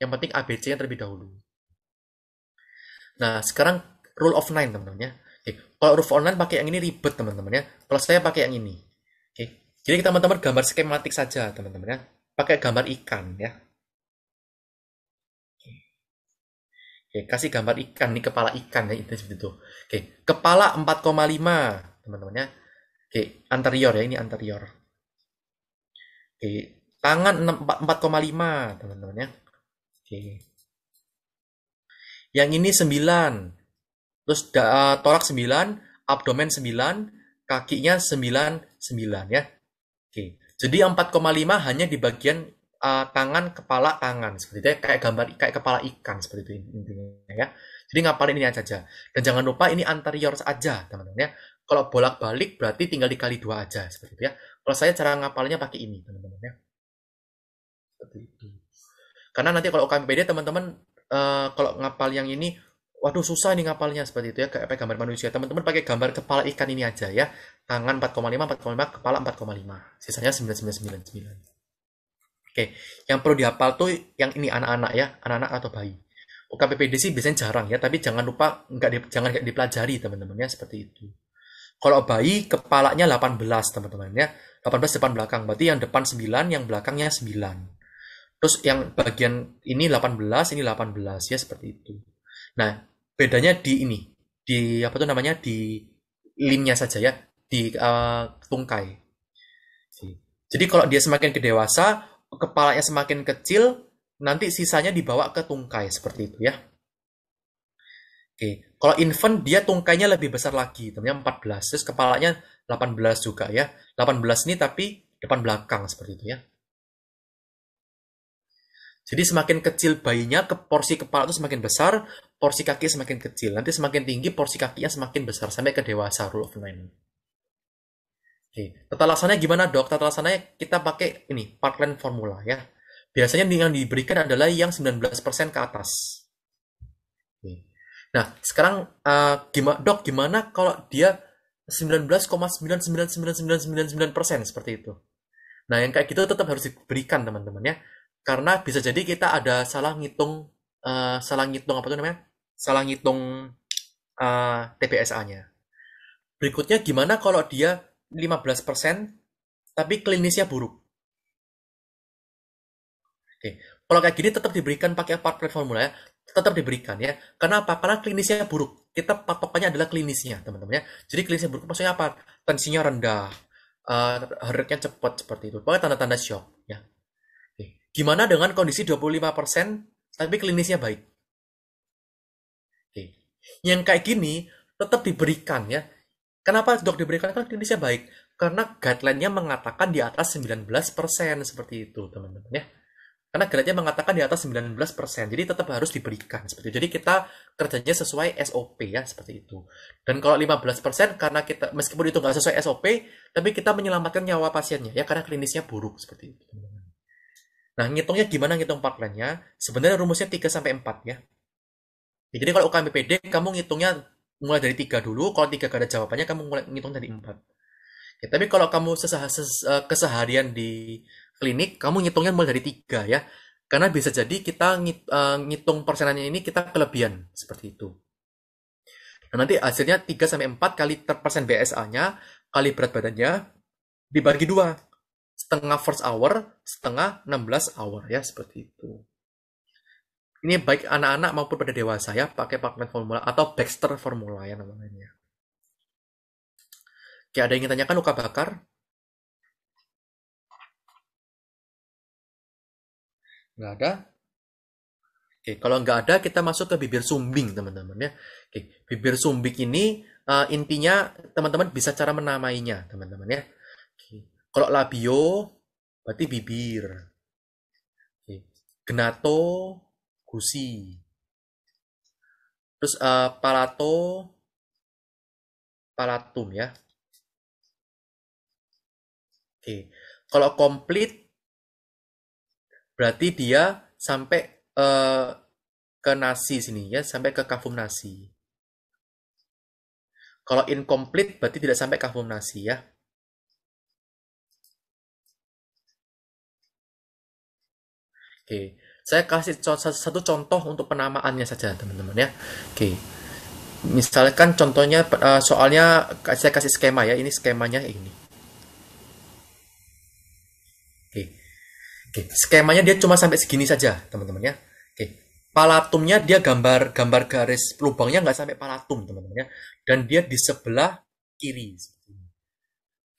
Yang penting ABC yang terlebih dahulu. Nah, sekarang rule of nine teman-teman ya. Oke, kalau rule of nine pakai yang ini ribet teman-teman ya. Kalau saya pakai yang ini. Oke. Jadi teman-teman gambar skematik saja teman-teman ya. Pakai gambar ikan ya. Oke, kasih gambar ikan nih kepala ikan ya itu seperti itu. Oke, kepala 4,5 teman-teman ya. Oke, anterior ya ini anterior. Oke, tangan 4,5 teman-teman ya. Oke. Yang ini 9. Terus da, eh, torak 9, abdomen 9, kakinya 9, 9 ya. Oke. Jadi 4,5 hanya di bagian uh, tangan, kepala, tangan. Seperti itu ya, kayak gambar kayak kepala ikan seperti itu intinya ya. Jadi ngapalin ini aja. aja. Dan jangan lupa ini anterior saja teman-teman ya. Kalau bolak-balik berarti tinggal dikali dua aja seperti itu ya. Kalau saya cara ngapalnya pakai ini, teman-teman ya. Seperti itu. Karena nanti kalau UKMPD teman-teman uh, kalau ngapal yang ini waduh susah nih ngapalnya seperti itu ya kayak gambar manusia teman-teman pakai gambar kepala ikan ini aja ya tangan 4,5 4,5 kepala 4,5 sisanya 9999 oke yang perlu dihafal tuh yang ini anak-anak ya anak-anak atau bayi UKPPD sih biasanya jarang ya tapi jangan lupa nggak di, jangan nggak dipelajari teman-teman ya seperti itu kalau bayi kepalanya 18 teman-teman ya 18 depan belakang berarti yang depan 9 yang belakangnya 9 Terus yang bagian ini 18, ini 18 ya seperti itu. Nah, bedanya di ini, di apa tuh namanya di limnya saja ya, di uh, tungkai. Jadi kalau dia semakin kedewasa, kepalanya semakin kecil, nanti sisanya dibawa ke tungkai seperti itu ya. Oke, kalau infant dia tungkainya lebih besar lagi, temannya 14, terus kepalanya 18 juga ya. 18 ini tapi depan belakang seperti itu ya. Jadi semakin kecil bayinya, ke porsi kepala itu semakin besar, porsi kaki semakin kecil. Nanti semakin tinggi, porsi kakinya semakin besar sampai ke dewasa, rule of nine. Oke, tata laksananya gimana dok? Tata laksananya kita pakai ini, Parkland formula ya. Biasanya yang diberikan adalah yang 19% ke atas. Oke. Nah, sekarang uh, eh, gimana, dok gimana kalau dia 19,99999% seperti itu? Nah, yang kayak gitu tetap harus diberikan teman-teman ya karena bisa jadi kita ada salah ngitung uh, salah ngitung apa tuh namanya salah ngitung uh, eh, tpsa nya berikutnya gimana kalau dia 15% tapi klinisnya buruk oke kalau kayak gini tetap diberikan pakai part formula ya tetap diberikan ya kenapa karena klinisnya buruk kita patokannya adalah klinisnya teman-teman ya jadi klinisnya buruk maksudnya apa tensinya rendah uh, eh, heartnya cepat seperti itu pokoknya tanda-tanda shock ya Gimana dengan kondisi 25% tapi klinisnya baik? Oke. Yang kayak gini tetap diberikan ya. Kenapa dok diberikan kan klinisnya baik? Karena guideline-nya mengatakan di atas 19% seperti itu, teman-teman ya karena guideline-nya mengatakan di atas 19%, jadi tetap harus diberikan seperti itu. Jadi kita kerjanya sesuai SOP ya seperti itu. Dan kalau 15% karena kita meskipun itu nggak sesuai SOP, tapi kita menyelamatkan nyawa pasiennya ya karena klinisnya buruk seperti itu. Nah, ngitungnya gimana ngitung parklandnya? Sebenarnya rumusnya 3 sampai 4 ya. ya. Jadi kalau UKMPD kamu ngitungnya mulai dari 3 dulu, kalau 3 gak ada jawabannya kamu mulai ngitung dari 4. Ya, tapi kalau kamu sesah, ses, eh, keseharian di klinik, kamu ngitungnya mulai dari 3 ya. Karena bisa jadi kita ngit, uh, ngitung persenannya ini kita kelebihan seperti itu. Nah, nanti hasilnya 3 sampai 4 kali persen BSA-nya kali berat badannya dibagi dua setengah first hour, setengah 16 hour ya seperti itu. Ini baik anak-anak maupun pada dewasa ya pakai Pacman formula atau Baxter formula ya namanya. Oke, ada yang ingin tanyakan luka bakar? Nggak ada? Oke, kalau nggak ada kita masuk ke bibir sumbing teman-teman ya. Oke, bibir sumbing ini uh, intinya teman-teman bisa cara menamainya teman-teman ya. Oke. Kalau labio berarti bibir. Genato gusi. Terus uh, palato palatum ya. Oke. Kalau komplit berarti dia sampai uh, ke nasi sini ya, sampai ke kafum nasi. Kalau incomplete berarti tidak sampai kafum nasi ya. Oke, saya kasih satu contoh untuk penamaannya saja, teman-teman ya. Oke, misalkan contohnya eh, soalnya saya kasih skema ya. Ini skemanya ini. Oke, Oke. skemanya dia cuma sampai segini saja, teman-teman ya. Oke, palatumnya dia gambar gambar garis lubangnya nggak sampai palatum, teman-teman ya. Dan dia di sebelah kiri.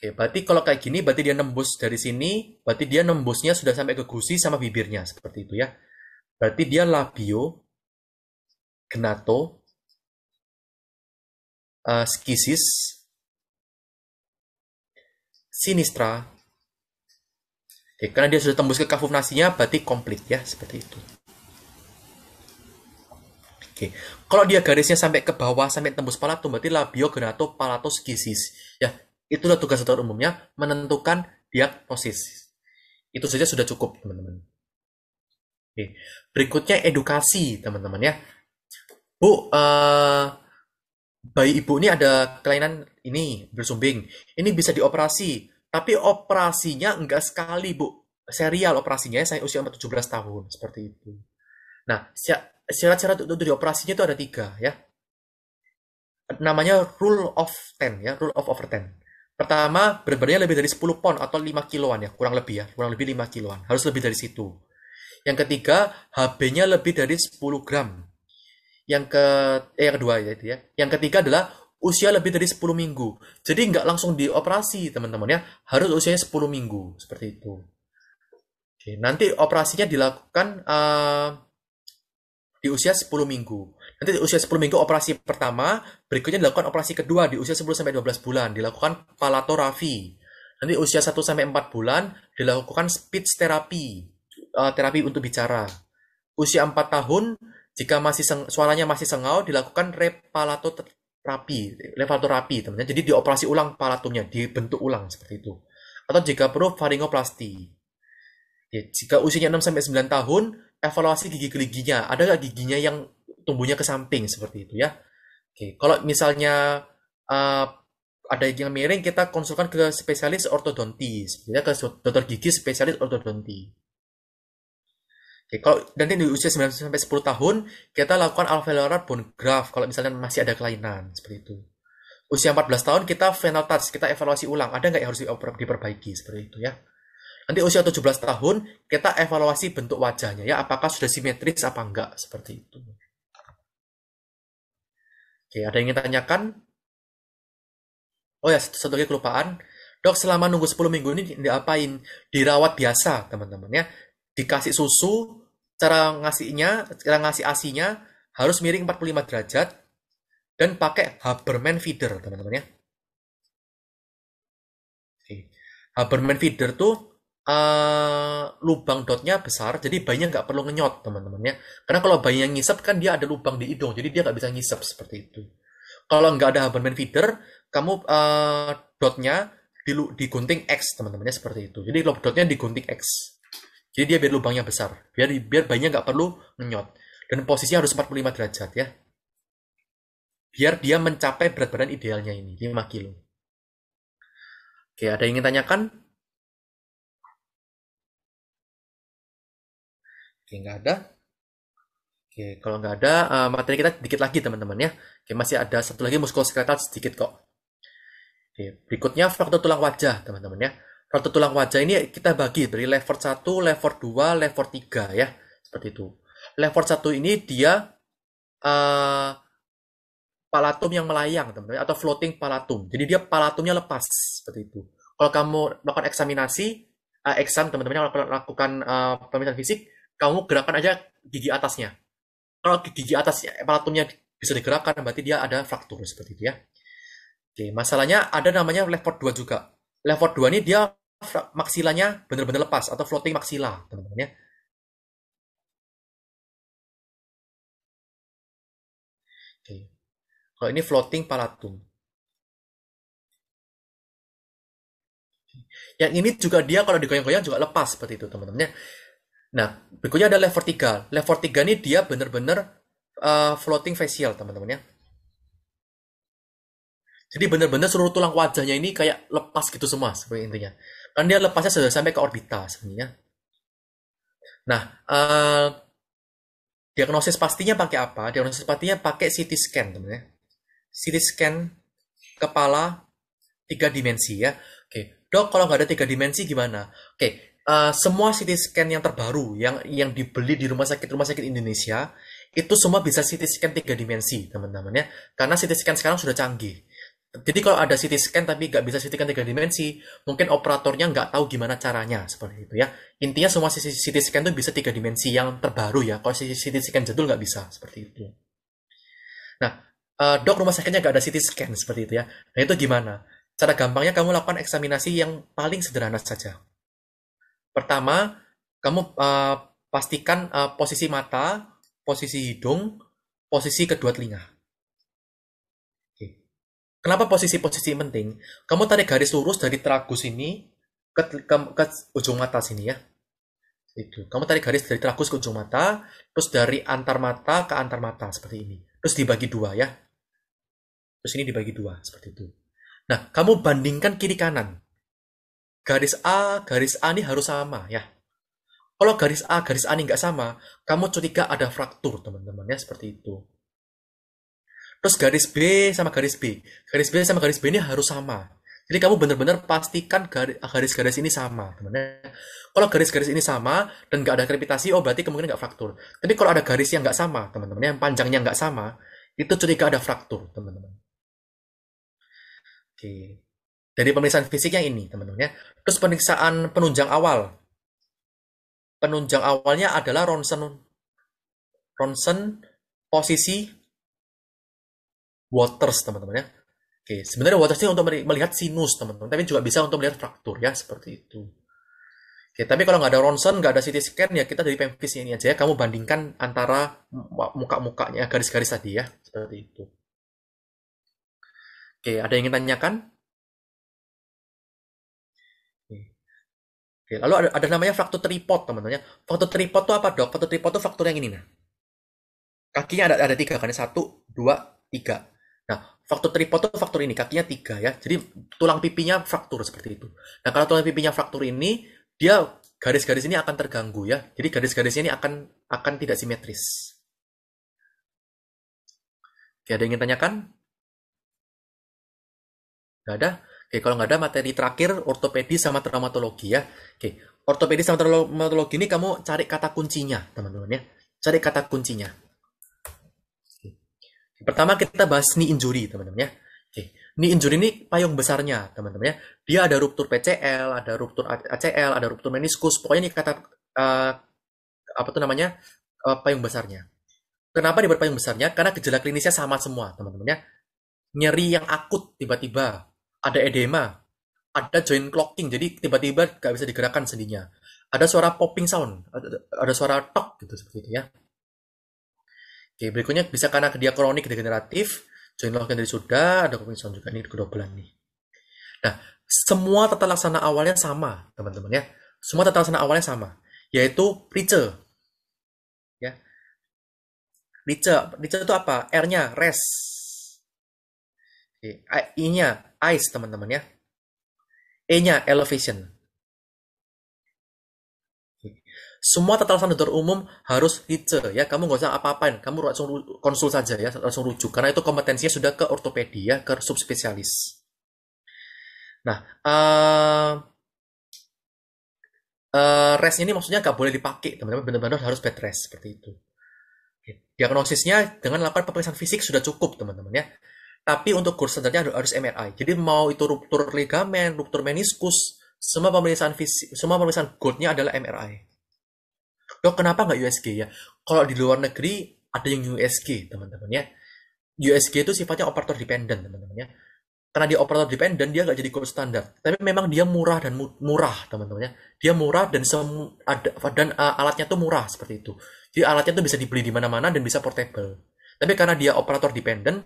Oke, berarti kalau kayak gini berarti dia nembus dari sini, berarti dia nembusnya sudah sampai ke gusi sama bibirnya seperti itu ya. Berarti dia labio genato uh, skisis sinistra. Oke, karena dia sudah tembus ke kafuf nasinya berarti komplit ya seperti itu. Oke. Kalau dia garisnya sampai ke bawah sampai tembus palatum berarti labio genato palato skisis Itulah tugas dokter umumnya, menentukan diagnosis. Itu saja sudah cukup, teman-teman. Oke. Berikutnya edukasi, teman-teman ya. Bu, uh, bayi ibu ini ada kelainan ini, bersumbing. Ini bisa dioperasi, tapi operasinya enggak sekali, Bu. Serial operasinya ya, saya usia 17 tahun, seperti itu. Nah, syarat-syarat untuk dioperasinya itu ada tiga ya. Namanya rule of ten ya, rule of over ten. Pertama, berat badannya lebih dari 10 pon atau 5 kiloan ya, kurang lebih ya, kurang lebih 5 kiloan. Harus lebih dari situ. Yang ketiga, HB-nya lebih dari 10 gram. Yang ke eh, yang kedua ya, ya. Yang ketiga adalah usia lebih dari 10 minggu. Jadi nggak langsung dioperasi, teman-teman ya. Harus usianya 10 minggu, seperti itu. Oke, nanti operasinya dilakukan uh, di usia 10 minggu. Nanti di usia 10 minggu operasi pertama, berikutnya dilakukan operasi kedua di usia 10 sampai 12 bulan, dilakukan palatorafi. Nanti usia 1 sampai 4 bulan dilakukan speech therapy, uh, terapi untuk bicara. Usia 4 tahun jika masih seng, suaranya masih sengau dilakukan repalatoterapi, repalatoterapi teman-teman. Jadi dioperasi ulang palatumnya, dibentuk ulang seperti itu. Atau jika perlu faringoplasti. Ya, jika usianya 6 sampai 9 tahun evaluasi gigi giginya ada nggak giginya yang tumbuhnya ke samping seperti itu ya oke kalau misalnya uh, ada yang miring kita konsulkan ke spesialis ortodonti ya ke dokter gigi spesialis ortodonti oke kalau nanti di usia 9 sampai 10 tahun kita lakukan alveolar bone graft kalau misalnya masih ada kelainan seperti itu usia 14 tahun kita final touch kita evaluasi ulang ada nggak yang harus diperbaiki seperti itu ya Nanti usia 17 tahun kita evaluasi bentuk wajahnya ya apakah sudah simetris apa enggak seperti itu. Oke, ada yang ingin tanyakan? Oh ya, satu lagi kelupaan. Dok, selama nunggu 10 minggu ini diapain? Dirawat biasa, teman-teman ya. Dikasih susu, cara ngasihnya, cara ngasih asinya harus miring 45 derajat dan pakai Haberman feeder, teman-teman ya. Haberman feeder tuh uh, lubang dotnya besar, jadi bayinya nggak perlu ngenyot, teman-teman ya. Karena kalau bayinya ngisep kan dia ada lubang di hidung, jadi dia nggak bisa ngisep seperti itu. Kalau nggak ada Haberman feeder, kamu uh, dotnya di, digunting X, teman teman ya, seperti itu. Jadi dotnya digunting X. Jadi dia biar lubangnya besar, biar biar bayinya nggak perlu ngenyot. Dan posisinya harus 45 derajat ya. Biar dia mencapai berat badan idealnya ini, 5 kilo. Oke, ada yang ingin tanyakan? Oke, nggak ada. Oke, kalau nggak ada, eh, materi kita sedikit lagi teman-teman ya. Oke, masih ada satu lagi muskuloskeletal sedikit kok. Oke, berikutnya faktor tulang wajah teman-teman ya. Faktor tulang wajah ini kita bagi dari level 1, level 2, level 3 ya. Seperti itu. Level 1 ini dia uh, palatum yang melayang teman-teman atau floating palatum. Jadi dia palatumnya lepas seperti itu. Kalau kamu melakukan eksaminasi, uh, eh, eksam teman-teman yang lakukan uh, pemeriksaan fisik, kamu gerakan aja gigi atasnya. Kalau gigi atas palatumnya bisa digerakkan, berarti dia ada fraktur seperti itu ya. Oke, masalahnya ada namanya level 2 juga. level 2 ini dia maksilanya benar-benar lepas atau floating maksila, teman-teman ya. Oke. Kalau ini floating palatum. Yang ini juga dia kalau digoyang-goyang juga lepas seperti itu, teman-teman ya. Nah, berikutnya ada level 3. Level 3 ini dia benar-benar uh, floating facial, teman-teman ya. Jadi benar-benar seluruh tulang wajahnya ini kayak lepas gitu semua, seperti intinya. Kan dia lepasnya sudah sampai ke orbita sebenarnya. Nah, uh, diagnosis pastinya pakai apa? Diagnosis pastinya pakai CT scan, teman-teman ya. CT scan kepala tiga dimensi ya. Oke, dok kalau nggak ada tiga dimensi gimana? Oke, Eh, semua CT scan yang terbaru yang yang dibeli di rumah sakit rumah sakit Indonesia itu semua bisa CT scan tiga dimensi teman-teman ya karena CT scan sekarang sudah canggih jadi kalau ada CT scan tapi nggak bisa CT scan tiga dimensi, mungkin operatornya nggak tahu gimana caranya seperti itu ya. Intinya semua CT scan itu bisa tiga dimensi yang terbaru ya. Kalau CT scan jadul nggak bisa seperti itu. Nah, eh, dok rumah sakitnya nggak ada CT scan seperti itu ya. Nah itu gimana? Cara gampangnya kamu lakukan eksaminasi yang paling sederhana saja. Pertama, kamu uh, pastikan uh, posisi mata, posisi hidung, posisi kedua telinga. okay. Kenapa posisi-posisi penting? Kamu tarik garis lurus dari tragus ini ke, ke, ke ujung mata sini ya. Itu. Kamu tarik garis dari tragus ke ujung mata, terus dari antar mata ke antar mata seperti ini. Terus dibagi dua ya. Terus ini dibagi dua seperti itu. Nah, kamu bandingkan kiri kanan garis A, garis A ini harus sama ya. Kalau garis A, garis A ini nggak sama, kamu curiga ada fraktur teman-teman ya seperti itu. Terus garis B sama garis B, garis B sama garis B ini harus sama. Jadi kamu benar-benar pastikan garis-garis ini sama teman teman ya. Kalau garis-garis ini sama dan nggak ada krepitasi, oh berarti kemungkinan nggak fraktur. Tapi kalau ada garis yang nggak sama teman-teman, ya, yang panjangnya nggak sama, itu curiga ada fraktur teman-teman. Oke. Dari pemeriksaan fisiknya ini, teman-teman ya. Terus pemeriksaan penunjang awal. Penunjang awalnya adalah ronsen ronsen posisi waters, teman-teman ya. Oke, sebenarnya waters ini untuk melihat sinus, teman-teman, tapi juga bisa untuk melihat fraktur ya, seperti itu. Oke, tapi kalau nggak ada ronsen, nggak ada CT scan, ya kita dari pemfis ini aja ya. Kamu bandingkan antara muka-mukanya, garis-garis tadi ya. Seperti itu. Oke, ada yang ingin tanyakan? Oke, lalu ada, ada namanya fraktur tripod teman-teman ya. Fraktur tripod itu apa dok? Fraktur tripod itu fraktur yang ini nah. Kakinya ada ada tiga kan? Ya? Satu, dua, tiga. Nah, fraktur tripod itu faktor ini, kakinya tiga ya. Jadi tulang pipinya fraktur seperti itu. Nah, kalau tulang pipinya fraktur ini, dia garis-garis ini akan terganggu ya. Jadi garis garis ini akan akan tidak simetris. Oke, ada yang ingin tanyakan? Gak ada? Oke, kalau nggak ada materi terakhir ortopedi sama traumatologi ya. Oke, ortopedi sama traumatologi ini kamu cari kata kuncinya, teman-teman ya. Cari kata kuncinya. Oke. Pertama kita bahas knee injury, teman-teman ya. Oke, knee injury ini payung besarnya, teman-teman ya. Dia ada ruptur PCL, ada ruptur ACL, ada ruptur meniskus. Pokoknya ini kata uh, apa tuh namanya? Uh, payung besarnya. Kenapa dibuat payung besarnya? Karena gejala klinisnya sama semua, teman-teman ya. Nyeri yang akut tiba-tiba, ada edema, ada joint clocking, jadi tiba-tiba nggak bisa digerakkan sendinya. Ada suara popping sound, ada, suara tok gitu seperti itu ya. Oke, berikutnya bisa karena dia kronik degeneratif, joint clocking dari sudah, ada popping sound juga ini kedobelan nih. Nah, semua tata laksana awalnya sama, teman-teman ya. Semua tata laksana awalnya sama, yaitu Rice. Ya. Preacher, Rice itu apa? R-nya rest I-nya ice teman-teman ya. E-nya elevation. Semua tata laksana dokter umum harus HICE ya. Kamu nggak usah apa-apain, kamu langsung konsul saja ya, langsung rujuk karena itu kompetensinya sudah ke ortopedi ya, ke subspesialis. Nah, uh, uh, rest ini maksudnya nggak boleh dipakai, teman-teman benar-benar harus bed rest seperti itu. Diagnosisnya dengan lakukan pemeriksaan fisik sudah cukup, teman-teman ya. Tapi untuk kur standarnya harus MRI. Jadi mau itu ruptur ligamen, ruptur meniskus, semua pemeriksaan fisik, semua pemeriksaan goldnya adalah MRI. Dok, kenapa nggak USG ya? Kalau di luar negeri ada yang USG, teman-teman ya. USG itu sifatnya operator dependent, teman-teman ya. Karena dia operator dependent, dia nggak jadi gold standard Tapi memang dia murah dan mu murah, teman-teman ya. Dia murah dan sem ada, dan uh, alatnya tuh murah seperti itu. Jadi alatnya tuh bisa dibeli di mana-mana dan bisa portable. Tapi karena dia operator dependent,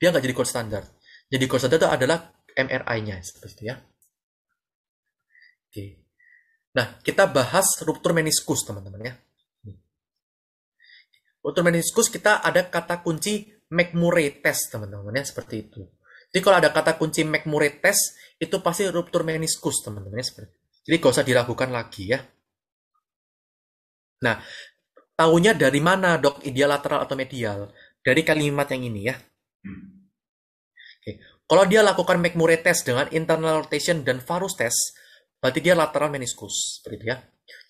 dia nggak jadi gold standard. Jadi gold standard itu adalah MRI-nya seperti itu ya. Oke. Nah, kita bahas ruptur meniskus, teman-teman ya. Ruptur meniskus kita ada kata kunci McMurray test, teman-teman ya, seperti itu. Jadi kalau ada kata kunci McMurray test, itu pasti ruptur meniskus, teman-teman ya, seperti itu. Jadi gak usah diragukan lagi ya. Nah, tahunya dari mana dok ideal lateral atau medial? Dari kalimat yang ini ya. Hmm. Oke, Kalau dia lakukan McMurray test dengan internal rotation dan varus test, berarti dia lateral meniskus, seperti itu ya.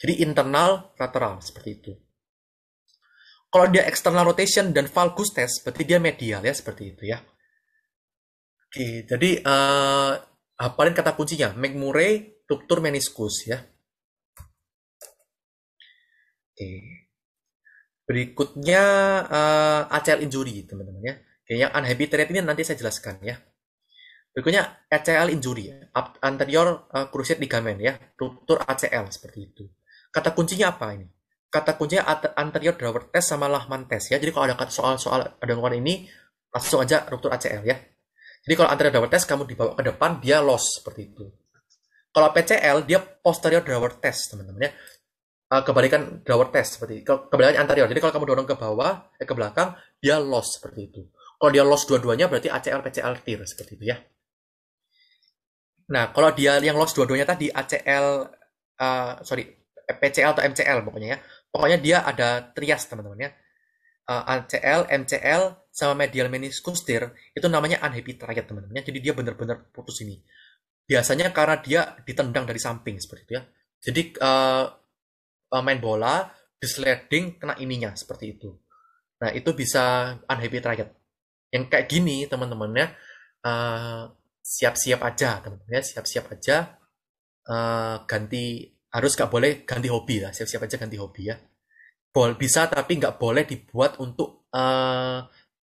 Jadi internal lateral seperti itu. Kalau dia external rotation dan valgus test, berarti dia medial ya seperti itu ya. Oke, jadi uh, apalin kata kuncinya McMurray ruptur meniskus ya. Oke. Berikutnya uh, ACL injury teman-teman ya. Oke, yang unhappy trade ini nanti saya jelaskan ya. Berikutnya ACL injury, anterior uh, eh, cruciate ligament ya, ruptur ACL seperti itu. Kata kuncinya apa ini? Kata kuncinya anterior Drawer test sama Lahman test ya. Jadi kalau ada soal-soal ada -soal ini, langsung aja ruptur ACL ya. Jadi kalau anterior Drawer test kamu dibawa ke depan, dia loss seperti itu. Kalau PCL dia posterior Drawer test teman-teman ya. Uh, kebalikan Drawer test seperti itu. kebalikan anterior. Jadi kalau kamu dorong ke bawah, eh, ke belakang, dia loss seperti itu. Kalau dia loss dua-duanya berarti ACL PCL clear seperti itu ya. Nah, kalau dia yang loss dua-duanya tadi ACL uh, sorry PCL atau MCL pokoknya ya. Pokoknya dia ada trias teman-teman ya. Uh, eh, ACL, MCL sama medial meniscus tear itu namanya unhappy triad teman-teman ya. Jadi dia benar-benar putus ini. Biasanya karena dia ditendang dari samping seperti itu ya. Jadi uh, main bola, disleding, kena ininya seperti itu. Nah, itu bisa unhappy triad yang kayak gini teman-teman ya uh, eh, siap-siap aja teman-teman ya siap-siap aja uh, ganti harus gak boleh ganti hobi lah siap-siap aja ganti hobi ya Bol bisa tapi nggak boleh dibuat untuk uh,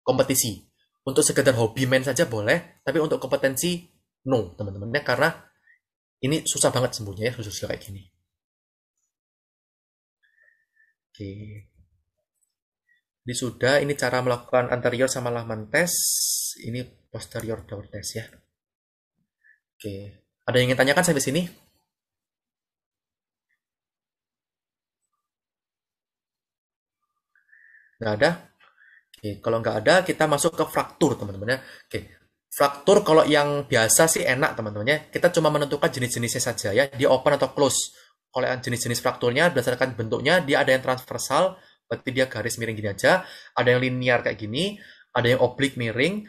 kompetisi untuk sekedar hobi main saja boleh tapi untuk kompetensi no teman-teman ya karena ini susah banget sembuhnya ya khususnya kayak gini oke okay. Ini sudah, ini cara melakukan anterior sama laman tes. Ini posterior door test ya. Oke, ada yang ingin tanyakan sampai sini? Nggak ada? Oke, kalau nggak ada, kita masuk ke fraktur, teman-teman ya. Oke, fraktur kalau yang biasa sih enak, teman teman ya. Kita cuma menentukan jenis-jenisnya saja ya, dia open atau close. Kalau yang jenis-jenis frakturnya, berdasarkan bentuknya, dia ada yang transversal, berarti dia garis miring gini aja ada yang linear kayak gini ada yang oblik miring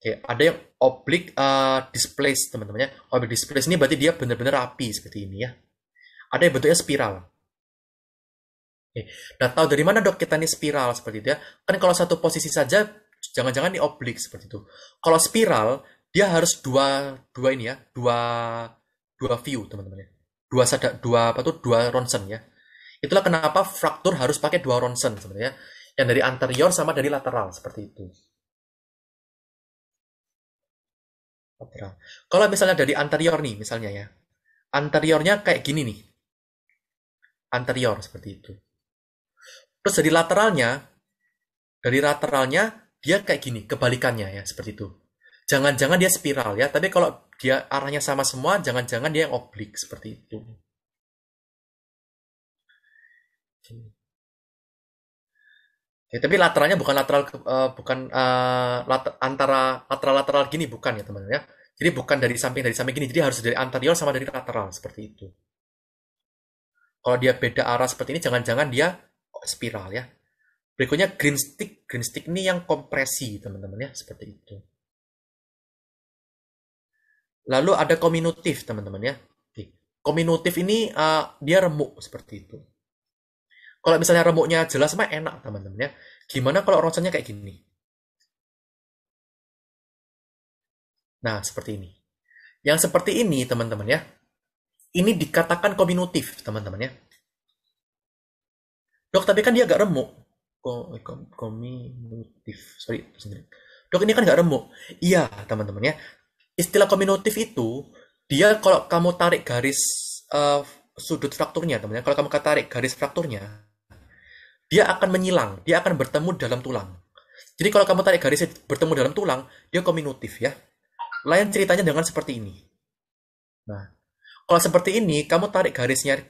Oke, ada yang oblik uh, eh, displace teman-temannya. Oh, oblik displace ini berarti dia benar-benar rapi seperti ini ya. Ada yang bentuknya spiral. Oke. Nah, tahu dari mana dok kita ini spiral seperti itu ya? Kan kalau satu posisi saja, jangan-jangan ini oblik seperti itu. Kalau spiral, dia harus dua dua ini ya, dua dua view teman-temannya. Dua sada, dua apa tuh dua ronsen ya. Itulah kenapa fraktur harus pakai dua ronsen sebenarnya. Yang dari anterior sama dari lateral seperti itu. Lateral. Kalau misalnya dari anterior nih misalnya ya. Anteriornya kayak gini nih. Anterior seperti itu. Terus dari lateralnya, dari lateralnya dia kayak gini, kebalikannya ya seperti itu. Jangan-jangan dia spiral ya, tapi kalau dia arahnya sama semua, jangan-jangan dia yang oblik seperti itu. Ya, tapi lateralnya bukan lateral uh, bukan uh, eh, later, antara lateral lateral gini bukan ya teman teman ya. Jadi bukan dari samping dari samping gini, jadi harus dari anterior sama dari lateral seperti itu. Kalau dia beda arah seperti ini, jangan-jangan dia spiral ya. Berikutnya green stick, green stick ini yang kompresi teman-teman ya seperti itu. Lalu ada kominutif teman-teman ya. Kominutif ini uh, dia remuk seperti itu. Kalau misalnya remuknya jelas mah enak teman-teman ya. Gimana kalau ronsennya kayak gini? Nah, seperti ini. Yang seperti ini, teman-teman ya. Ini dikatakan kominutif, teman-teman ya. Dok, tapi kan dia agak remuk. kombinatif sorry kominutif, sorry. Dok, ini kan agak remuk. Iya, teman-teman ya. Istilah kominutif itu, dia kalau kamu tarik garis uh, sudut frakturnya, teman-teman. Ya. Kalau kamu tarik garis frakturnya, dia akan menyilang, dia akan bertemu dalam tulang. Jadi kalau kamu tarik garis bertemu dalam tulang, dia kominutif ya. Lain ceritanya dengan seperti ini. Nah, kalau seperti ini, kamu tarik garisnya,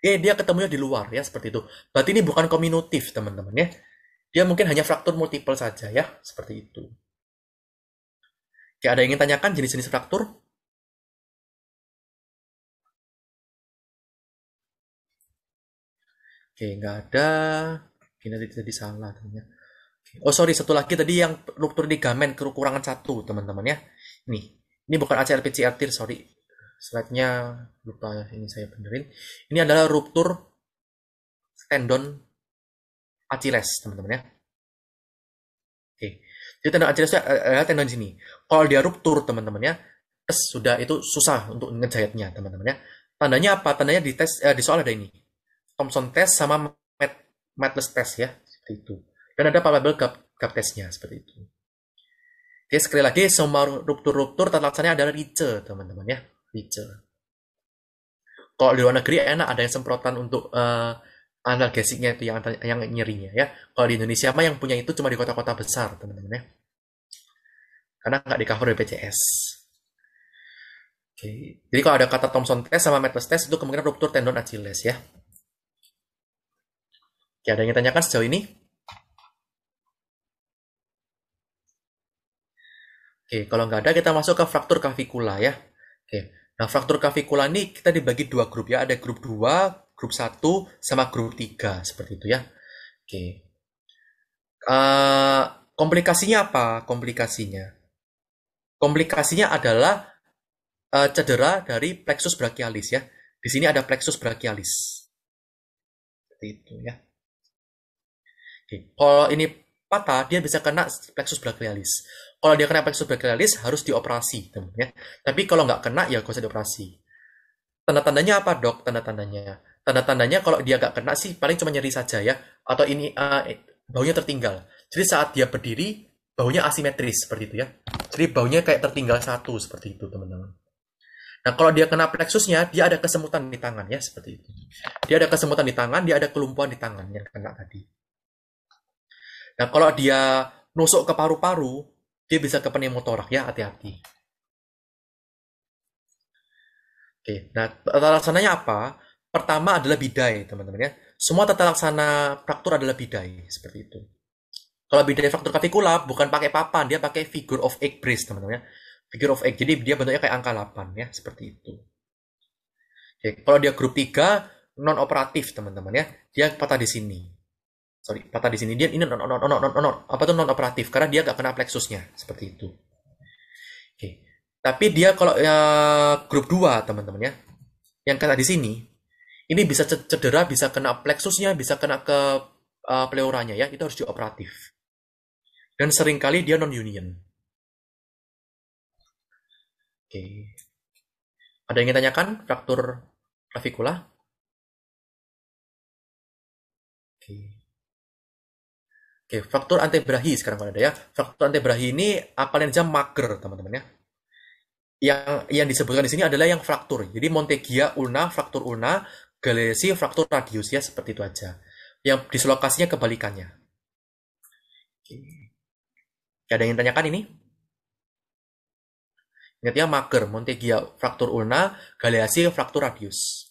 eh dia ketemunya di luar ya seperti itu. Berarti ini bukan kominutif teman-teman ya. Dia mungkin hanya fraktur multiple saja ya, seperti itu. Oke, ada yang ingin tanyakan jenis-jenis fraktur? Oke, nggak ada. Oke, nanti tadi salah temennya. Oh sorry, satu lagi tadi yang ruptur ligamen kekurangan satu teman-teman ya. Ini, ini bukan ACL PCR TIR, sorry. Slide-nya lupa ya, ini saya benerin. Ini adalah ruptur tendon Achilles teman-teman ya. Oke, jadi tendon Achilles itu adalah eh, eh, tendon sini. Kalau dia ruptur teman-teman ya, sudah itu susah untuk ngejahitnya teman-teman ya. Tandanya apa? Tandanya di tes eh, di soal ada ini Thomson test sama Matless test ya, seperti itu. Dan ada probable gap, gap testnya seperti itu. Oke, sekali lagi semua ruptur-ruptur terlaksananya adalah rice, teman-teman ya, rice. Kalau di luar negeri enak ada yang semprotan untuk uh, eh, analgesiknya itu yang yang nyerinya ya. Kalau di Indonesia mah yang punya itu cuma di kota-kota besar, teman-teman ya. Karena nggak di cover BPJS. Oke. Jadi kalau ada kata Thomson test sama Mathes test itu kemungkinan ruptur tendon Achilles ya. Oke, ada yang ditanyakan sejauh ini? Oke, kalau nggak ada kita masuk ke fraktur kavikula ya. Oke, nah fraktur kavikula ini kita dibagi dua grup ya. Ada grup 2, grup 1, sama grup 3 seperti itu ya. Oke. Uh, komplikasinya apa? Komplikasinya. Komplikasinya adalah uh, cedera dari plexus brachialis ya. Di sini ada plexus brachialis. Seperti itu ya. Kalau ini patah, dia bisa kena plexus brachialis. Kalau dia kena plexus brachialis, harus dioperasi, teman ya. Tapi kalau nggak kena, ya gak usah dioperasi. Tanda-tandanya apa, dok? Tanda-tandanya. Tanda-tandanya kalau dia nggak kena sih, paling cuma nyeri saja ya. Atau ini uh, baunya tertinggal. Jadi saat dia berdiri, baunya asimetris, seperti itu ya. Jadi baunya kayak tertinggal satu, seperti itu, teman-teman. Nah, kalau dia kena plexusnya, dia ada kesemutan di tangan ya, seperti itu. Dia ada kesemutan di tangan, dia ada kelumpuhan di tangan yang kena tadi. Nah, kalau dia nusuk ke paru-paru, dia bisa ke pneumotorak ya, hati-hati. Oke, nah tata laksananya apa? Pertama adalah bidai, teman-teman ya. Semua tata laksana fraktur adalah bidai, seperti itu. Kalau bidai fraktur kapikula, bukan pakai papan, dia pakai figure of egg brace, teman-teman ya. Figure of egg, jadi dia bentuknya kayak angka 8 ya, seperti itu. Oke, kalau dia grup 3, non operatif, teman-teman ya. Dia patah di sini sorry patah di sini dia ini non non non non non apa tuh non operatif karena dia nggak kena plexusnya seperti itu oke okay. tapi dia kalau ya, grup 2 teman-teman ya yang kena di sini ini bisa cedera bisa kena plexusnya bisa kena ke uh, pleuranya ya itu harus dioperatif dan seringkali dia non union oke okay. ada yang ingin tanyakan fraktur clavicula oke okay. Oke, faktor antebrahi sekarang kalau ada ya. Faktor antebrahi ini apa saja mager, teman-teman ya. Yang yang disebutkan di sini adalah yang fraktur. Jadi Montegia ulna, fraktur ulna, Galesi fraktur radius ya seperti itu aja. Yang dislokasinya kebalikannya. Oke. Ada yang ingin tanyakan ini? Ingat ya mager, Montegia fraktur ulna, Galesi fraktur radius.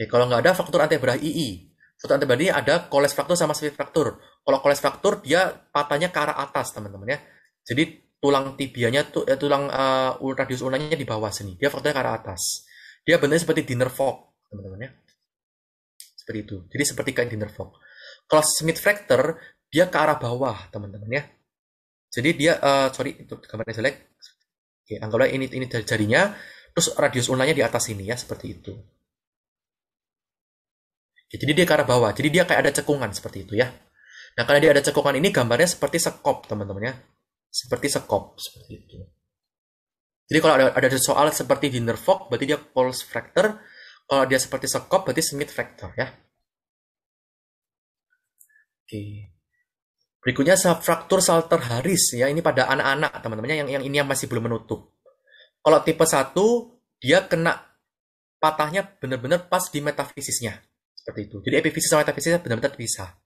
Oke, kalau nggak ada faktor antebrahi II, untuk antibody ada koles fraktur sama split fraktur. Kalau koles fraktur dia patahnya ke arah atas teman-teman ya. Jadi tulang tibianya tuh ya, tulang uh, radius ulnanya di bawah sini. Dia frakturnya ke arah atas. Dia bentuknya seperti dinner fork teman-teman ya. Seperti itu. Jadi seperti kayak dinner fork. Kalau Smith fracture dia ke arah bawah teman-teman ya. Jadi dia uh, sorry itu gambarnya jelek. Oke, anggaplah ini ini jarinya terus radius ulnanya di atas sini ya seperti itu. Ya, jadi dia ke arah bawah. Jadi dia kayak ada cekungan seperti itu ya. Nah, karena dia ada cekungan ini gambarnya seperti sekop, teman-teman ya. Seperti sekop seperti itu. Jadi kalau ada, ada soal seperti dinner fog berarti dia pulse fractor. Kalau dia seperti sekop, berarti Smith fractor ya. Oke. Berikutnya fraktur salter haris ya. Ini pada anak-anak teman-temannya yang yang ini yang masih belum menutup. Kalau tipe 1 dia kena patahnya benar-benar pas di metafisisnya seperti itu jadi epifisis sama metafisis benar-benar bisa.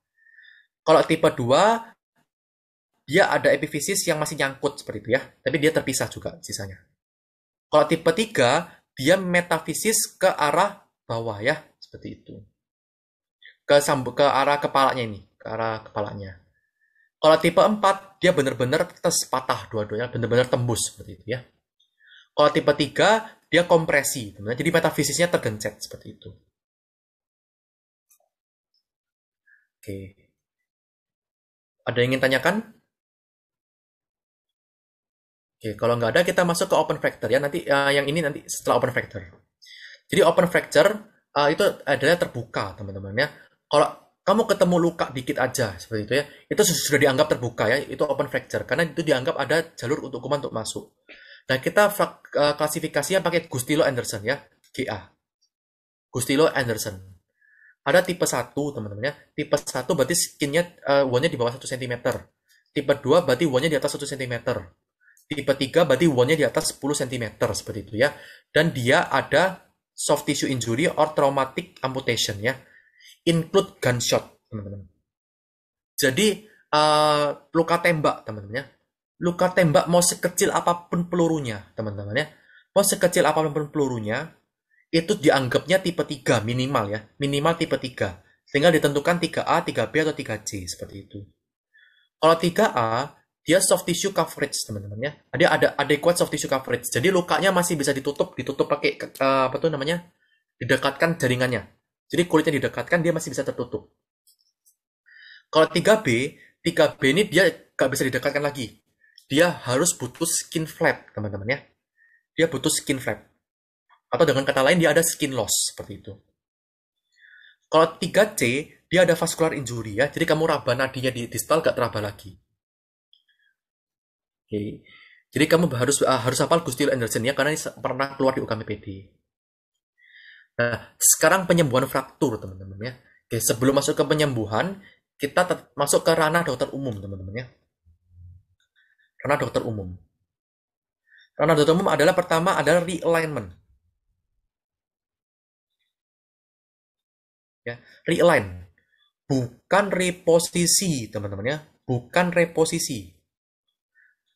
kalau tipe 2 dia ada epifisis yang masih nyangkut seperti itu ya tapi dia terpisah juga sisanya kalau tipe 3 dia metafisis ke arah bawah ya seperti itu ke ke arah kepalanya ini ke arah kepalanya kalau tipe 4 dia benar-benar tersepatah dua-duanya benar-benar tembus seperti itu ya kalau tipe 3 dia kompresi, jadi metafisisnya tergencet seperti itu. Oke. Ada yang ingin tanyakan? Oke, kalau nggak ada kita masuk ke open fracture ya. Nanti uh, yang ini nanti setelah open fracture. Jadi open fracture uh, itu adalah terbuka teman-teman ya. Kalau kamu ketemu luka dikit aja seperti itu ya, itu sudah dianggap terbuka ya. Itu open fracture karena itu dianggap ada jalur untuk kuman untuk masuk. Nah kita eh, klasifikasinya pakai Gustilo Anderson ya, GA. Gustilo Anderson. Ada tipe 1, teman-teman ya. Tipe 1 berarti skinnya uh, wonnya di bawah 1 cm. Tipe 2 berarti wonnya di atas 1 cm. Tipe 3 berarti wonnya di atas 10 cm seperti itu ya. Dan dia ada soft tissue injury or traumatic amputation ya. Include gunshot, teman-teman. Jadi uh, luka tembak, teman-teman ya. Luka tembak mau sekecil apapun pelurunya, teman-teman ya. Mau sekecil apapun pelurunya, itu dianggapnya tipe 3 minimal ya, minimal tipe 3. Sehingga ditentukan 3A, 3B, atau 3C seperti itu. Kalau 3A, dia soft tissue coverage teman-teman ya. Dia ada adequate soft tissue coverage. Jadi lukanya masih bisa ditutup, ditutup pakai uh, apa tuh namanya? didekatkan jaringannya. Jadi kulitnya didekatkan dia masih bisa tertutup. Kalau 3B, 3B ini dia nggak bisa didekatkan lagi. Dia harus butuh skin flap, teman-teman ya. Dia butuh skin flap. Atau dengan kata lain dia ada skin loss seperti itu. Kalau 3C, dia ada vascular injury ya. Jadi kamu raba nadinya di distal gak teraba lagi. Oke. Jadi kamu harus uh, harus hafal Gustil Anderson ya karena ini pernah keluar di UKMPD. Nah, sekarang penyembuhan fraktur, teman-teman ya. Oke, sebelum masuk ke penyembuhan, kita masuk ke ranah dokter umum, teman-teman ya. Ranah dokter umum. Ranah dokter umum adalah pertama adalah realignment. ya realign hmm. bukan reposisi teman-teman ya bukan reposisi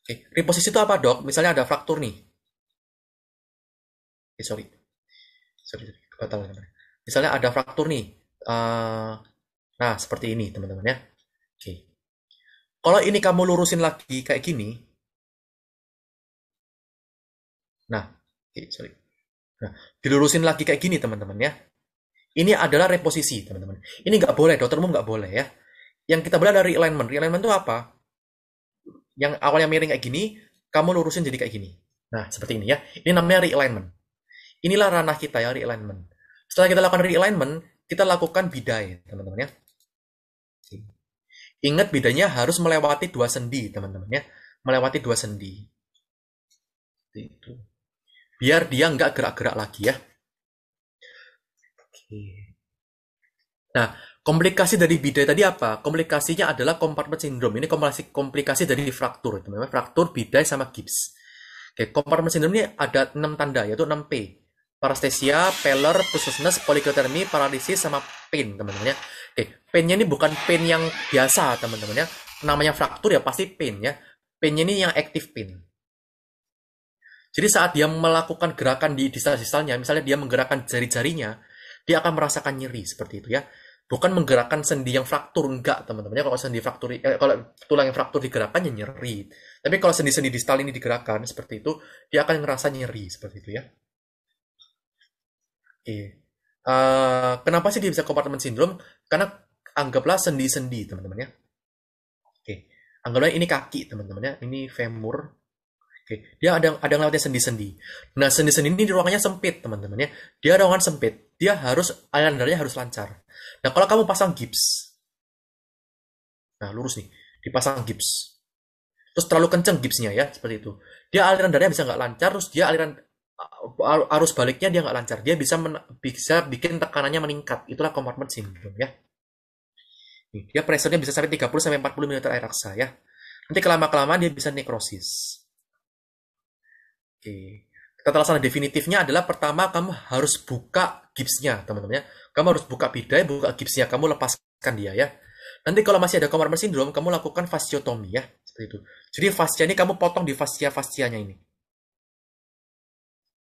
oke reposisi itu apa dok misalnya ada fraktur nih oke, eh, sorry sorry, sorry. Batal, teman -teman. misalnya ada fraktur nih uh, nah seperti ini teman-teman ya oke kalau ini kamu lurusin lagi kayak gini nah oke, sorry nah dilurusin lagi kayak gini teman-teman ya ini adalah reposisi, teman-teman. Ini nggak boleh, dokter umum nggak boleh ya. Yang kita boleh dari realignment. Realignment itu apa? Yang awalnya miring kayak gini, kamu lurusin jadi kayak gini. Nah, seperti ini ya. Ini namanya realignment. Inilah ranah kita ya, realignment. Setelah kita lakukan realignment, kita lakukan bidai, teman-teman ya. Ingat bidanya harus melewati dua sendi, teman-teman ya. Melewati dua sendi. Itu. Biar dia nggak gerak-gerak lagi ya. Oke. Nah, komplikasi dari bidai tadi apa? Komplikasinya adalah compartment syndrome. Ini komplikasi, komplikasi dari fraktur. memang fraktur, bidai, sama gips. Oke, compartment syndrome ini ada 6 tanda, yaitu 6 P. Parastesia, Peller, Pustlessness, polikotermi, Paralisis, sama Pain, teman-teman ya. Oke, Painnya ini bukan pain yang biasa, teman-teman ya. Namanya fraktur ya pasti pain ya. Painnya ini yang active pain. Jadi saat dia melakukan gerakan di distal-distalnya, misalnya dia menggerakkan jari-jarinya, dia akan merasakan nyeri seperti itu ya. Bukan menggerakkan sendi yang fraktur enggak teman-teman ya. Kalau sendi fraktur eh, kalau tulang yang fraktur digerakkan ya nyeri. Tapi kalau sendi-sendi distal ini digerakkan seperti itu, dia akan ngerasa nyeri seperti itu ya. Oke. Uh, kenapa sih dia bisa kompartemen sindrom Karena anggaplah sendi-sendi teman-teman ya. Oke. Okay. Anggaplah ini kaki teman-teman ya. Ini femur Oke, dia ada ada lewatnya sendi-sendi. Nah, sendi-sendi ini di ruangannya sempit, teman-teman ya. Dia ruangan sempit. Dia harus aliran darahnya harus lancar. Nah, kalau kamu pasang gips. Nah, lurus nih. Dipasang gips. Terus terlalu kenceng gipsnya ya, seperti itu. Dia aliran darahnya bisa nggak lancar, terus dia aliran arus baliknya dia nggak lancar. Dia bisa men, bisa bikin tekanannya meningkat. Itulah compartment syndrome ya. Nih, dia pressure-nya bisa sampai 30 sampai 40 mm air raksa ya. Nanti kelama-kelamaan dia bisa nekrosis. Oke. Ketelasan definitifnya adalah pertama kamu harus buka gipsnya, teman-teman ya. Kamu harus buka bidai, buka gipsnya, kamu lepaskan dia ya. Nanti kalau masih ada komar mesin dulu, kamu lakukan fasciotomi ya, seperti itu. Jadi fascia ini kamu potong di fascia-fascianya ini.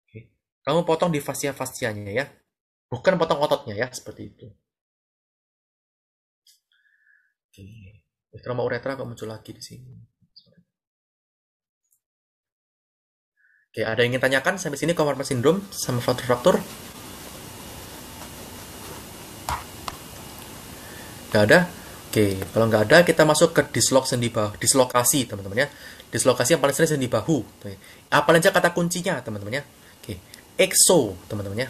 Oke. Kamu potong di fascia-fascianya ya. Bukan potong ototnya ya, seperti itu. Oke. Trauma uretra kok muncul lagi di sini. Oke, ada yang ingin tanyakan sampai sini komorbid syndrome sama faktor-faktor? Gak ada? Oke, kalau nggak ada kita masuk ke dislok sendi bahu, dislokasi teman-teman ya. Dislokasi yang paling sering sendi bahu. Apa aja kata kuncinya teman-teman ya? Oke, exo teman-teman ya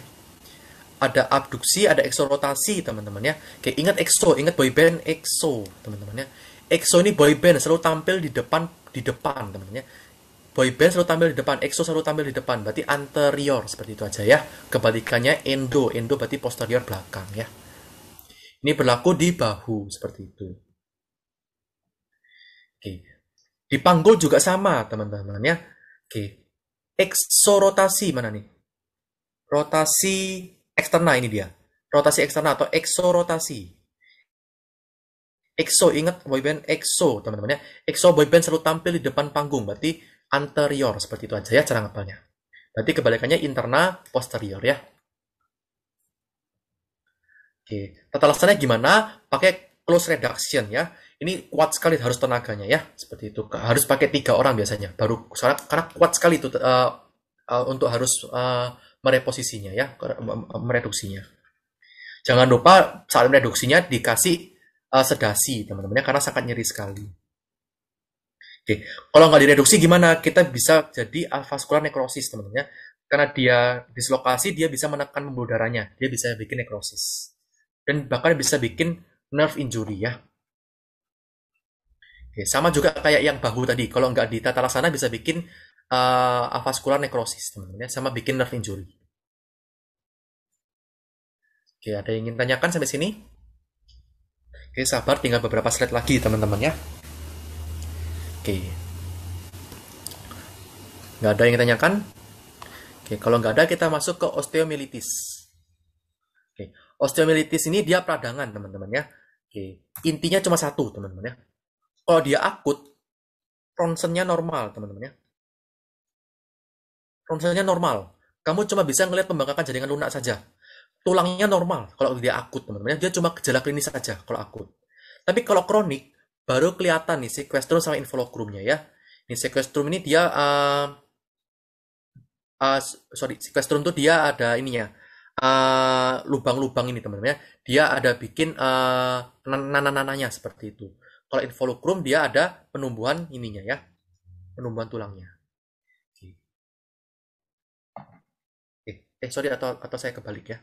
ada abduksi, ada exorotasi teman-teman ya. Oke, ingat EXO, ingat boyband EXO teman-teman ya. EXO ini boyband selalu tampil di depan di depan teman-teman ya. Boyband selalu tampil di depan, EXO selalu tampil di depan, berarti anterior seperti itu aja ya. Kebalikannya endo, endo berarti posterior belakang ya. Ini berlaku di bahu seperti itu. Oke. Di panggul juga sama, teman-teman ya. Oke. EXO rotasi mana nih? Rotasi eksternal ini dia. Rotasi eksternal atau EXO rotasi. EXO ingat boyband EXO teman-teman ya. EXO boyband selalu tampil di depan panggung berarti anterior seperti itu aja ya cara ngapalnya. Berarti kebalikannya interna posterior ya. Oke, tata laksananya gimana? Pakai close reduction ya. Ini kuat sekali harus tenaganya ya, seperti itu. Harus pakai tiga orang biasanya. Baru karena kuat sekali itu uh, uh, untuk harus uh, mereposisinya ya, mereduksinya. Jangan lupa saat mereduksinya dikasih uh, sedasi teman-temannya karena sangat nyeri sekali. Oke, kalau nggak direduksi gimana? Kita bisa jadi avaskular necrosis teman-teman ya. Karena dia dislokasi, dia bisa menekan pembuluh darahnya. Dia bisa bikin necrosis Dan bahkan bisa bikin nerve injury ya. Oke, sama juga kayak yang bahu tadi. Kalau nggak ditata laksana bisa bikin uh, eh, avaskular nekrosis teman-teman ya. Sama bikin nerve injury. Oke, ada yang ingin tanyakan sampai sini? Oke, sabar tinggal beberapa slide lagi teman-teman ya. Oke. Nggak ada yang ditanyakan? Oke, kalau nggak ada kita masuk ke osteomyelitis. Oke, osteomyelitis ini dia peradangan teman-teman ya. Oke, intinya cuma satu teman-teman ya. Kalau dia akut, ronsennya normal teman-teman ya. Ronsennya normal. Kamu cuma bisa ngelihat pembengkakan jaringan lunak saja. Tulangnya normal kalau dia akut teman-teman ya. Dia cuma gejala klinis saja kalau akut. Tapi kalau kronik, baru kelihatan nih sequestrum sama involucrumnya ya. Ini sequestrum ini dia uh, uh, sorry sequestrum tuh dia ada ininya ah, lubang-lubang uh, ini teman-teman ya. Dia ada bikin uh, seperti itu. Kalau involucrum dia ada penumbuhan ininya ya, penumbuhan tulangnya. eh sorry atau atau saya kebalik ya.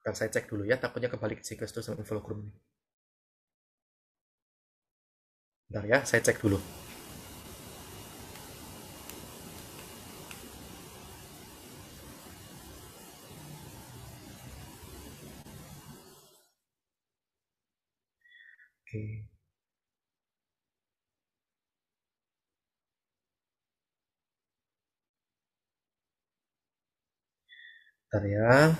Dan saya cek dulu ya, takutnya kebalik sequestrum sama involucrum ini. Bentar ya, saya cek dulu. Oke. Bentar ya.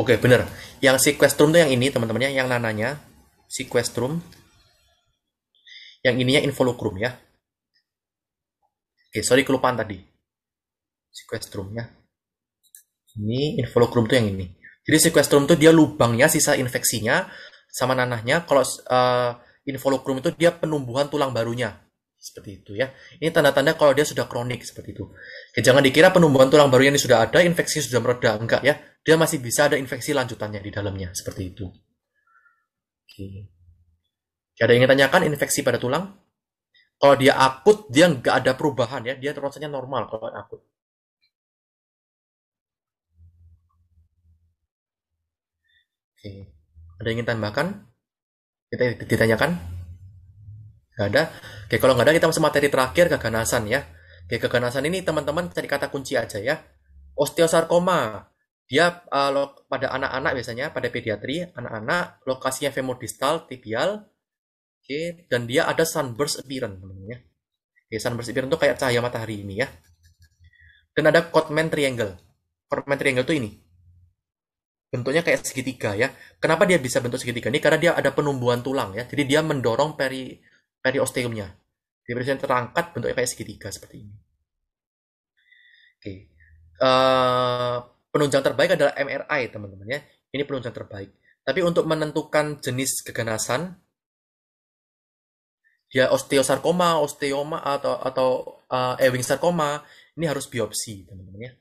Oke, okay, bener. Yang sequestrum tuh yang ini, teman-temannya, yang nananya sequestrum. Yang ininya involucrum ya. Oke, okay, sorry kelupaan tadi. Sequestrum ya. Ini involucrum tuh yang ini. Jadi sequestrum tuh dia lubangnya sisa infeksinya sama nanahnya. Kalau uh, involucrum itu dia penumbuhan tulang barunya seperti itu ya. Ini tanda-tanda kalau dia sudah kronik seperti itu. Ya, jangan dikira penumbuhan tulang baru ini sudah ada, infeksi sudah mereda, enggak ya. Dia masih bisa ada infeksi lanjutannya di dalamnya seperti itu. Oke. ada yang ingin tanyakan infeksi pada tulang? Kalau dia akut, dia nggak ada perubahan ya, dia rasanya normal kalau akut. Oke. Ada yang ingin tambahkan? Kita ditanyakan? Gak ada. Oke, kalau nggak ada kita masuk materi terakhir keganasan ya. Oke, keganasan ini teman-teman cari kata kunci aja ya. Osteosarkoma. Dia uh, lo, pada anak-anak biasanya, pada pediatri, anak-anak lokasinya femodistal, tibial. Oke, dan dia ada sunburst appearance namanya. Oke, sunburst appearance itu kayak cahaya matahari ini ya. Dan ada Cotman triangle. Cotman triangle itu ini. Bentuknya kayak segitiga ya. Kenapa dia bisa bentuk segitiga ini? Karena dia ada penumbuhan tulang ya. Jadi dia mendorong peri periosteumnya. periosteum terangkat bentuknya kayak segitiga seperti ini. Oke. Uh, penunjang terbaik adalah MRI, teman-teman ya. Ini penunjang terbaik. Tapi untuk menentukan jenis keganasan dia ya osteosarkoma, osteoma atau atau uh, Ewing sarkoma, ini harus biopsi, teman-teman ya.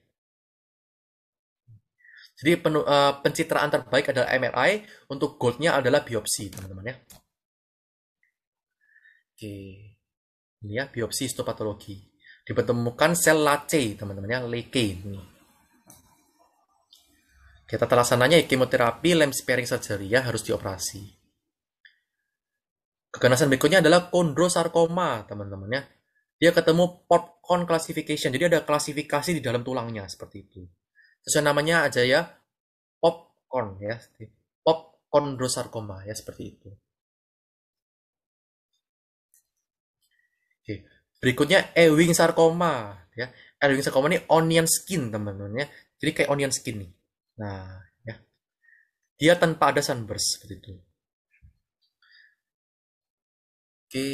Jadi eh, pencitraan terbaik adalah MRI, untuk goldnya adalah biopsi, teman-teman ya. Oke. Ini ya biopsi histopatologi. Dipertemukan sel lace, teman-temannya, leke. ini. Kita ya kemoterapi lem sparing surgery ya harus dioperasi. Keganasan berikutnya adalah kondrosarkoma, teman-temannya. Dia ketemu popcorn classification. Jadi ada klasifikasi di dalam tulangnya seperti itu. Sesuai namanya aja ya popcorn ya. Popcorn drosarcoma ya seperti itu. Oke. Berikutnya Ewing sarcoma ya. Ewing sarcoma ini onion skin teman-teman ya. Jadi kayak onion skin nih. Nah, ya. Dia tanpa ada sunburst seperti itu. Oke.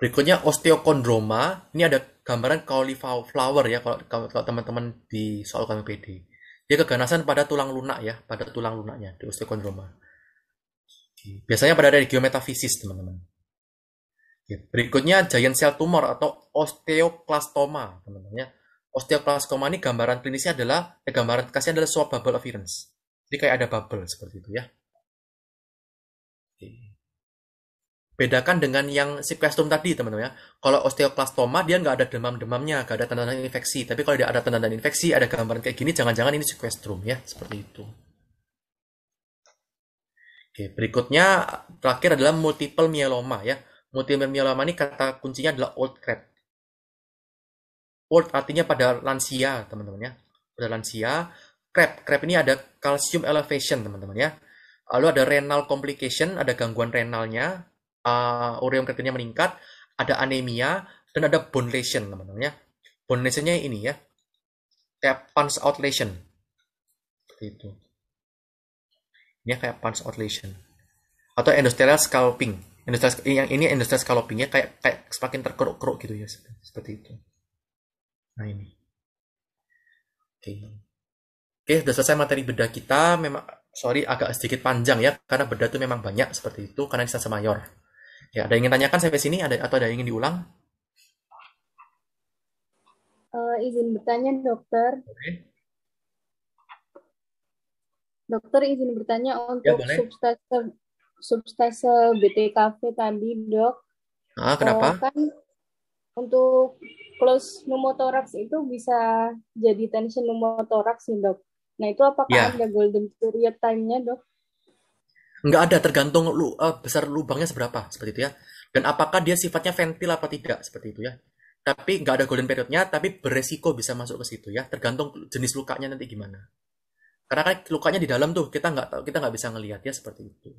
Berikutnya osteokondroma. Ini ada gambaran cauliflower ya kalau teman-teman di soal KPD. Dia keganasan pada tulang lunak ya, pada tulang lunaknya di osteokondroma. Biasanya pada ada di geometafisis teman-teman. Berikutnya giant cell tumor atau osteoklastoma, teman-teman ya. Osteoklastoma ini gambaran klinisnya adalah eh, gambaran kasih adalah swab bubble appearance. Jadi kayak ada bubble seperti itu ya. Oke. Bedakan dengan yang sipkastum tadi teman-teman ya. Kalau osteoklastoma dia nggak ada demam-demamnya, nggak ada tanda-tanda infeksi. Tapi kalau dia ada tanda-tanda infeksi, ada gambaran kayak gini, jangan-jangan ini sequestrum ya, seperti itu. Oke, berikutnya terakhir adalah multiple myeloma ya Multimer lama ini kata kuncinya adalah old crab. Old artinya pada lansia, teman-teman ya. Pada lansia, crab. Crab ini ada calcium elevation, teman-teman ya. Lalu ada renal complication, ada gangguan renalnya, uh, ureum kreatinnya meningkat, ada anemia, dan ada bone lesion, teman-teman ya. Bone lesionnya ini ya, kayak punch out lesion. Seperti itu. Ini kayak punch out lesion. Atau endothelial scalping industri yang ini industri scalopingnya kayak kayak semakin terkeruk-keruk gitu ya seperti itu nah ini oke oke sudah selesai materi bedah kita memang sorry agak sedikit panjang ya karena bedah itu memang banyak seperti itu karena instansi semayor. ya ada yang ingin tanyakan sampai sini ada atau ada yang ingin diulang uh, izin bertanya dokter okay. Dokter izin bertanya ya, untuk ya, substansi substansi BTKV tadi, Dok. Ah, kenapa? Uh, kan untuk close pneumotoraks itu bisa jadi tension pneumotoraks nih, Dok. Nah, itu apakah yeah. ada golden period time-nya, Dok? Nggak ada, tergantung lu, uh, besar lubangnya seberapa, seperti itu ya. Dan apakah dia sifatnya ventil apa tidak, seperti itu ya. Tapi nggak ada golden periodnya, tapi beresiko bisa masuk ke situ ya. Tergantung jenis lukanya nanti gimana. Karena kan lukanya di dalam tuh, kita nggak kita nggak bisa ngelihat ya seperti itu.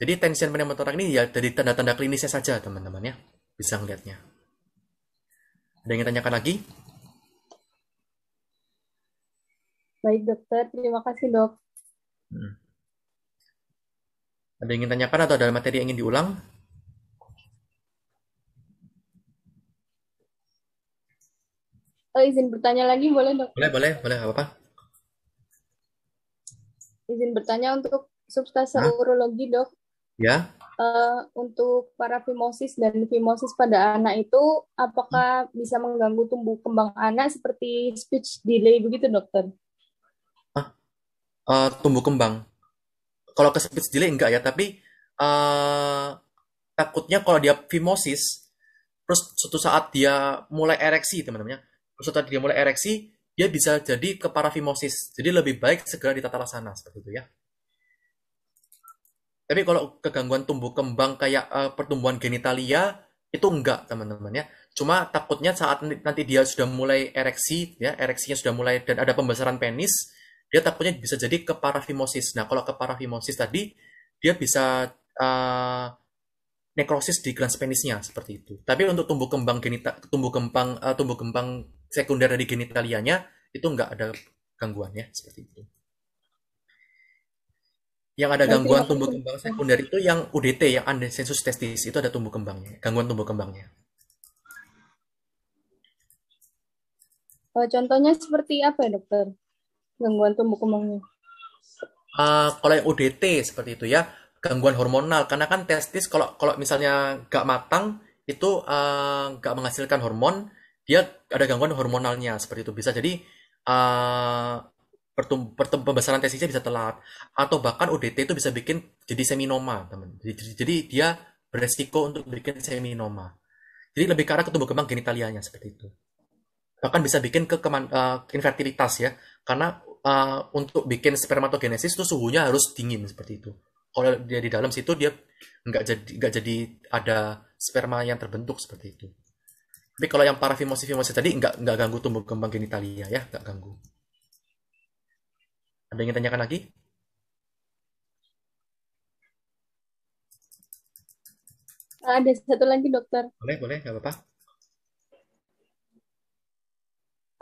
Jadi tension pada ini ya dari tanda-tanda klinisnya saja teman-teman ya bisa melihatnya. Ada yang ditanyakan lagi? Baik dokter, terima kasih dok. Hmm. Ada yang ingin tanyakan atau ada materi yang ingin diulang? Oh, izin bertanya lagi boleh dok? Boleh, boleh, boleh, apa-apa. Izin bertanya untuk substansi urologi dok. Ya. Uh, untuk para fimosis dan fimosis pada anak itu apakah bisa mengganggu tumbuh kembang anak seperti speech delay begitu dokter? uh, tumbuh kembang. Kalau ke speech delay enggak ya, tapi uh, takutnya kalau dia fimosis terus suatu saat dia mulai ereksi teman teman ya, terus suatu saat dia mulai ereksi dia bisa jadi ke para fimosis. jadi lebih baik segera ditata laksana seperti itu ya tapi kalau kegangguan tumbuh kembang kayak uh, pertumbuhan genitalia itu enggak teman-teman ya. Cuma takutnya saat nanti dia sudah mulai ereksi ya, ereksinya sudah mulai dan ada pembesaran penis, dia takutnya bisa jadi keparafimosis. Nah, kalau keparafimosis tadi dia bisa uh, nekrosis di glans penisnya seperti itu. Tapi untuk tumbuh kembang genital tumbuh kembang uh, tumbuh kembang sekunder dari genitalianya itu enggak ada gangguannya seperti itu yang ada gangguan tumbuh kembang sekunder itu yang UDT yang sensus testis itu ada tumbuh kembangnya gangguan tumbuh kembangnya eh, contohnya seperti apa ya dokter gangguan tumbuh kembangnya uh, kalau yang UDT seperti itu ya gangguan hormonal karena kan testis kalau kalau misalnya nggak matang itu eh, nggak uh, menghasilkan hormon dia ada gangguan hormonalnya seperti itu bisa jadi uh, pertum, pertum, pembesaran testisnya bisa telat atau bahkan UDT itu bisa bikin jadi seminoma teman jadi, jadi dia beresiko untuk bikin seminoma jadi lebih karena ketumbuh kembang genitalianya seperti itu bahkan bisa bikin ke keman, uh, infertilitas ya karena uh, untuk bikin spermatogenesis itu suhunya harus dingin seperti itu kalau dia di dalam situ dia nggak jadi nggak jadi ada sperma yang terbentuk seperti itu tapi kalau yang parafimosi fimosi tadi nggak nggak ganggu tumbuh kembang genitalia ya nggak ganggu ada yang tanyakan lagi? Ada satu lagi dokter. Boleh, boleh, nggak apa-apa.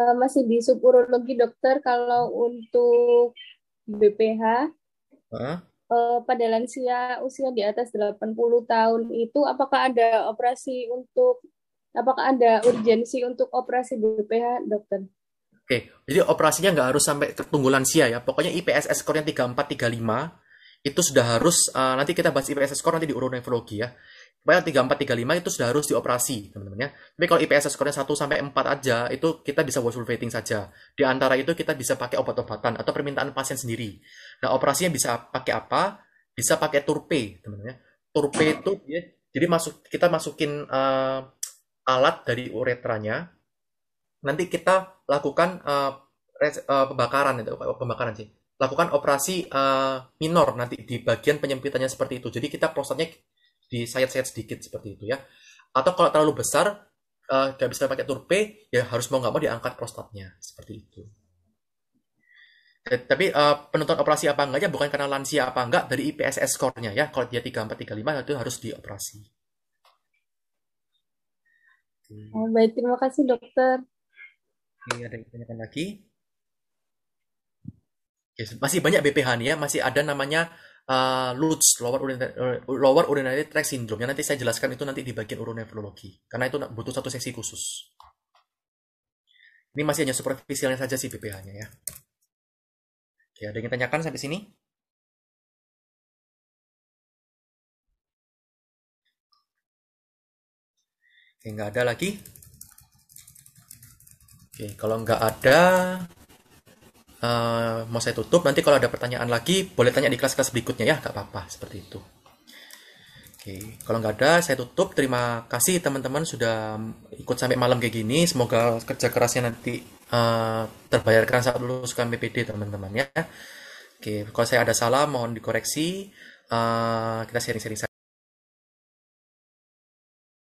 Eh, masih di suburologi dokter, kalau untuk BPH, uh? Eh, pada lansia usia di atas 80 tahun itu, apakah ada operasi untuk, apakah ada urgensi untuk operasi BPH, dokter? Oke, jadi operasinya nggak harus sampai ketunggulan sia ya. Pokoknya IPSS skornya 3435 itu sudah harus uh, nanti kita bahas IPS skor nanti di uronefrologi ya. Pokoknya 3435 itu sudah harus dioperasi, teman-teman ya. Tapi kalau IPSS skornya 1 sampai 4 aja, itu kita bisa watchful waiting saja. Di antara itu kita bisa pakai obat-obatan atau permintaan pasien sendiri. Nah, operasinya bisa pakai apa? Bisa pakai turpe, teman-teman ya. Turpe itu ya, jadi masuk kita masukin uh, alat dari uretranya nanti kita lakukan uh, eh, res, uh, eh, pembakaran itu pembakaran sih lakukan operasi uh, minor nanti di bagian penyempitannya seperti itu jadi kita prosesnya di sayat-sayat sedikit seperti itu ya atau kalau terlalu besar uh, gak bisa pakai turpe ya harus mau nggak mau diangkat prostatnya seperti itu tapi uh, penonton operasi apa enggaknya bukan karena lansia apa enggak dari IPSS skornya ya kalau dia 3435 itu harus dioperasi. Oh, baik, terima kasih dokter. Ini ada yang ditanyakan lagi. masih banyak BPH nih ya, masih ada namanya uh, LUTS, lower urinary, uh, lower urinary tract syndrome. Yang nanti saya jelaskan itu nanti di bagian uronefrologi, karena itu butuh satu sesi khusus. Ini masih hanya superficialnya saja sih BPH-nya ya. Oke, ada yang ditanyakan sampai sini? Oke, nggak ada lagi. Oke, kalau nggak ada, uh, mau saya tutup. Nanti kalau ada pertanyaan lagi, boleh tanya di kelas-kelas berikutnya ya, nggak apa-apa, seperti itu. Oke, kalau nggak ada, saya tutup. Terima kasih teman-teman sudah ikut sampai malam kayak gini. Semoga kerja kerasnya nanti uh, eh, terbayarkan saat lulus KMPPD kan teman-teman ya. Oke, kalau saya ada salah, mohon dikoreksi. Uh, kita sharing-sharing